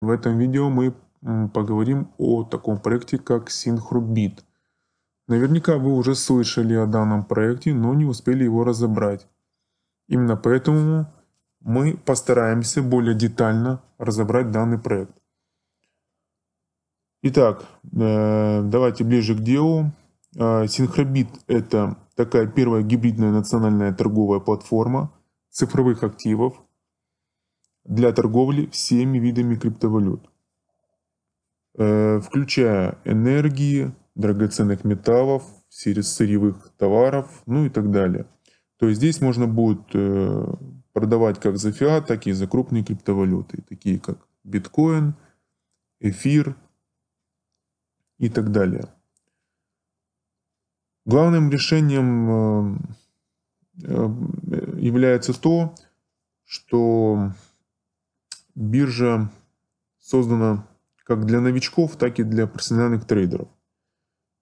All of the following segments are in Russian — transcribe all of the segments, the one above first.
В этом видео мы поговорим о таком проекте как SynchroBit. Наверняка вы уже слышали о данном проекте, но не успели его разобрать. Именно поэтому мы постараемся более детально разобрать данный проект. Итак, э, давайте ближе к делу. Синхробит э, – это такая первая гибридная национальная торговая платформа цифровых активов, для торговли всеми видами криптовалют, э, включая энергии, драгоценных металлов, сырьевых товаров, ну и так далее. То есть здесь можно будет э, продавать как за фиат, так и за крупные криптовалюты, такие как биткоин, эфир и так далее. Главным решением э, является то, что биржа создана как для новичков, так и для профессиональных трейдеров,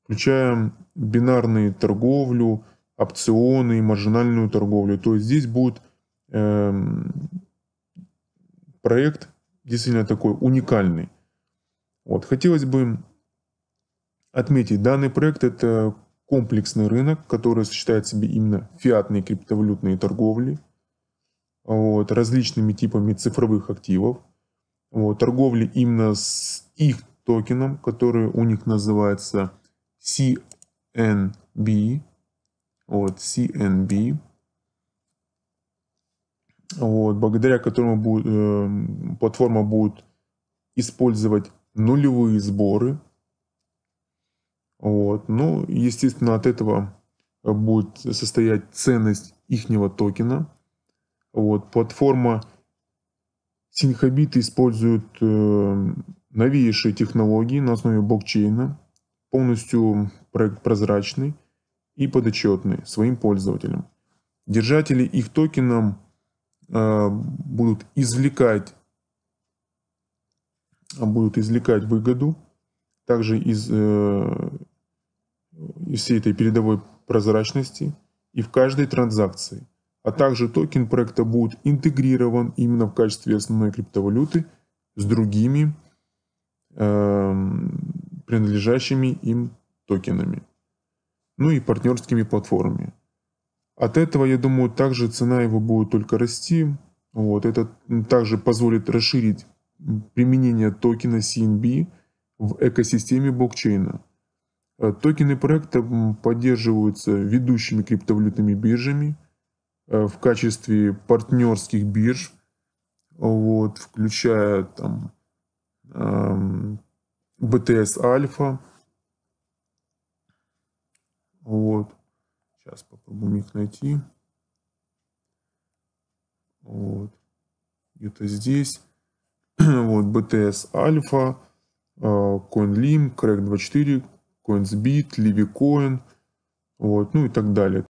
включая бинарную торговлю, опционы маржинальную торговлю. То есть здесь будет эм, проект действительно такой уникальный. Вот. Хотелось бы отметить, данный проект это комплексный рынок, который сочетает в себе именно фиатные криптовалютные торговли – вот, различными типами цифровых активов, вот, торговли именно с их токеном, который у них называется CNB. Вот, CNB. Вот, благодаря которому будет, э, платформа будет использовать нулевые сборы. Вот, ну, естественно, от этого будет состоять ценность ихнего токена. Вот, платформа Синхабит использует э, новейшие технологии на основе блокчейна, полностью проект прозрачный и подотчетный своим пользователям. Держатели их токеном э, будут извлекать будут извлекать выгоду также из, э, из всей этой передовой прозрачности и в каждой транзакции – а также токен проекта будет интегрирован именно в качестве основной криптовалюты с другими э, принадлежащими им токенами, ну и партнерскими платформами. От этого, я думаю, также цена его будет только расти. Вот, это также позволит расширить применение токена CNB в экосистеме блокчейна. Э, токены проекта поддерживаются ведущими криптовалютными биржами – Э, в качестве партнерских бирж, вот, включая там BTS эм, Alpha, Вот. Сейчас попробуем их найти. Вот. это здесь. вот BTS Alpha, э, CoinLim, Crack24, CoinSbit, Livicoin, вот, ну и так далее.